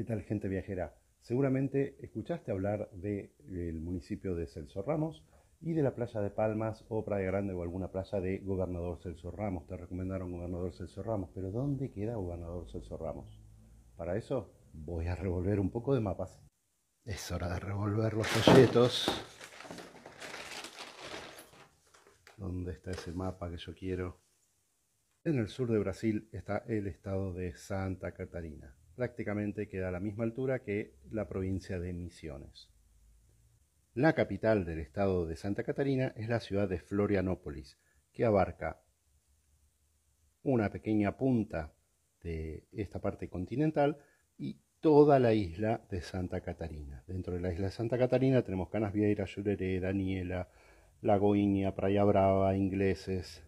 ¿Qué tal gente viajera? Seguramente escuchaste hablar del municipio de Celso Ramos y de la playa de Palmas o Praia Grande o alguna playa de Gobernador Celso Ramos. Te recomendaron Gobernador Celso Ramos, pero ¿dónde queda Gobernador Celso Ramos? Para eso voy a revolver un poco de mapas. Es hora de revolver los folletos. ¿Dónde está ese mapa que yo quiero? En el sur de Brasil está el estado de Santa Catarina prácticamente queda a la misma altura que la provincia de Misiones. La capital del estado de Santa Catarina es la ciudad de Florianópolis, que abarca una pequeña punta de esta parte continental y toda la isla de Santa Catarina. Dentro de la isla de Santa Catarina tenemos vieiras, Yurere, Daniela, Lagoinha, Praia Brava, Ingleses,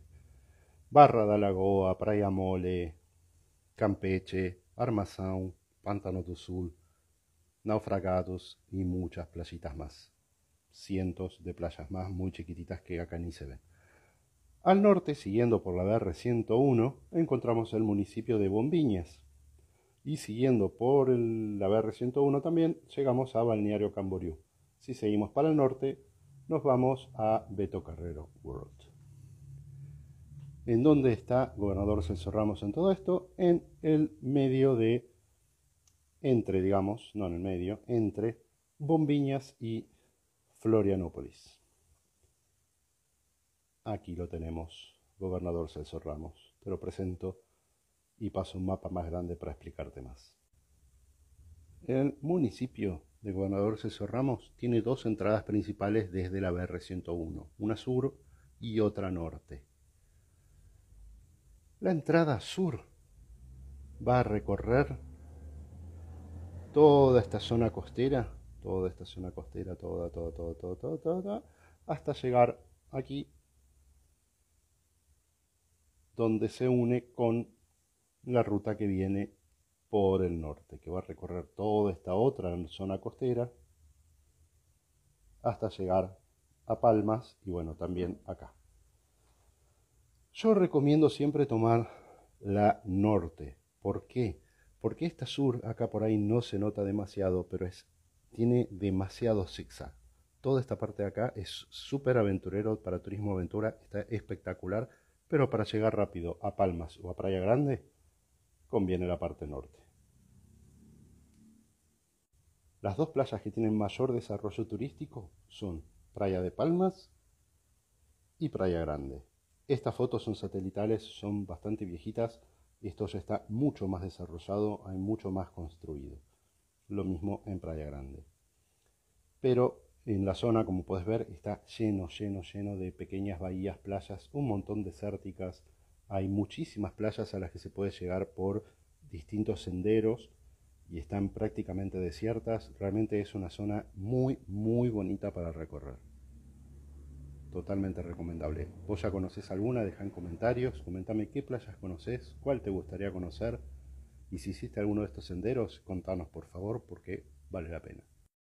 Barra da Lagoa, Praia Mole, Campeche, Armazón, Pantano do Sul, naufragados y muchas playitas más. Cientos de playas más muy chiquititas que acá ni se ven. Al norte, siguiendo por la BR-101, encontramos el municipio de Bombiñas. Y siguiendo por la BR-101 también, llegamos a Balneario Camboriú. Si seguimos para el norte, nos vamos a Beto Carrero World. ¿En dónde está gobernador Celso Ramos en todo esto? En el medio de, entre, digamos, no en el medio, entre Bombiñas y Florianópolis. Aquí lo tenemos, gobernador Celso Ramos. Te lo presento y paso un mapa más grande para explicarte más. El municipio de Gobernador Celso Ramos tiene dos entradas principales desde la BR-101, una sur y otra norte la entrada sur. Va a recorrer toda esta zona costera, toda esta zona costera, toda, toda, toda, toda, hasta llegar aquí, donde se une con la ruta que viene por el norte, que va a recorrer toda esta otra zona costera hasta llegar a Palmas y bueno, también acá. Yo recomiendo siempre tomar la norte. ¿Por qué? Porque esta sur, acá por ahí no se nota demasiado, pero es, tiene demasiado zigzag. Toda esta parte de acá es súper aventurero para turismo aventura, está espectacular, pero para llegar rápido a Palmas o a Praia Grande, conviene la parte norte. Las dos playas que tienen mayor desarrollo turístico son Praia de Palmas y Praia Grande. Estas fotos son satelitales, son bastante viejitas. Esto ya está mucho más desarrollado, hay mucho más construido. Lo mismo en Playa Grande. Pero en la zona, como puedes ver, está lleno, lleno, lleno de pequeñas bahías, playas, un montón desérticas. Hay muchísimas playas a las que se puede llegar por distintos senderos y están prácticamente desiertas. Realmente es una zona muy, muy bonita para recorrer totalmente recomendable. Vos ya conoces alguna, Deja en comentarios, comentame qué playas conoces, cuál te gustaría conocer y si hiciste alguno de estos senderos, contanos por favor porque vale la pena.